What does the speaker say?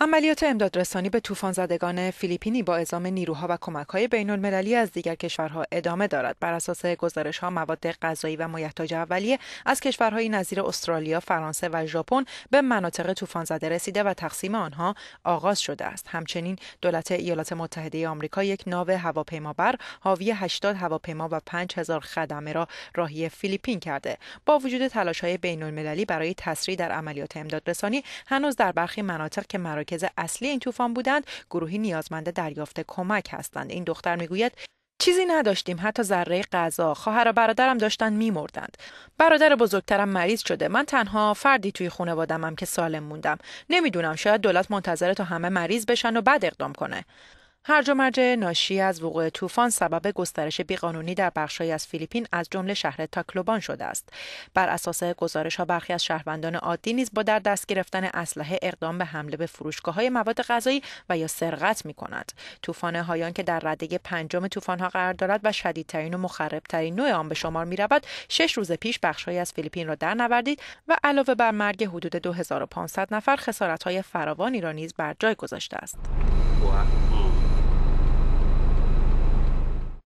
عملیات امدادرسانی به طوفان زدگان فیلیپینی با اعزام نیروها و کمکهای بین المللی از دیگر کشورها ادامه دارد بر اساس گزارش ها مواد غذایی و مایحتاج اولیه از کشورهای نظیر استرالیا فرانسه و ژاپن به مناطق طوفان زده رسیده و تقسیم آنها آغاز شده است همچنین دولت ایالات متحده آمریکا یک ناو هواپیمابر حاوی 80 هواپیما و 5000 خدمه را راهی فیلیپین کرده با وجود تلاش های بین المللی برای تسریع در عملیات امدادرسانی هنوز در برخی مناطق که مرکز اصلی این طوفان بودند گروهی نیازمند دریافت کمک هستند این دختر میگوید چیزی نداشتیم حتی ذره غذا خواهر و برادرم داشتن میمردند برادر بزرگترم مریض شده من تنها فردی توی خانواده‌مم که سالم موندم نمیدونم شاید دولت منتظره تا همه مریض بشن و بعد اقدام کنه هرج و مرج ناشی از وقوع طوفان سبب گسترش بیقانونی در بخشهایی از فیلیپین از جمله شهر تاکلوبان شده است بر اساس گزارش ها برخی از شهروندان عادی نیز با در دست گرفتن اسلحه اقدام به حمله به فروشگاه های مواد غذایی و یا سرقت می کند طوفان هایان که در رده پنجم طوفان ها قرار دارد و شدیدترین و مخربترین نوع آن به شمار می رود شش روز پیش بخشهایی از فیلیپین را در نوردید و علاوه بر مرگ حدود 2500 نفر خسارت های فراوانی را نیز بر جای گذاشته است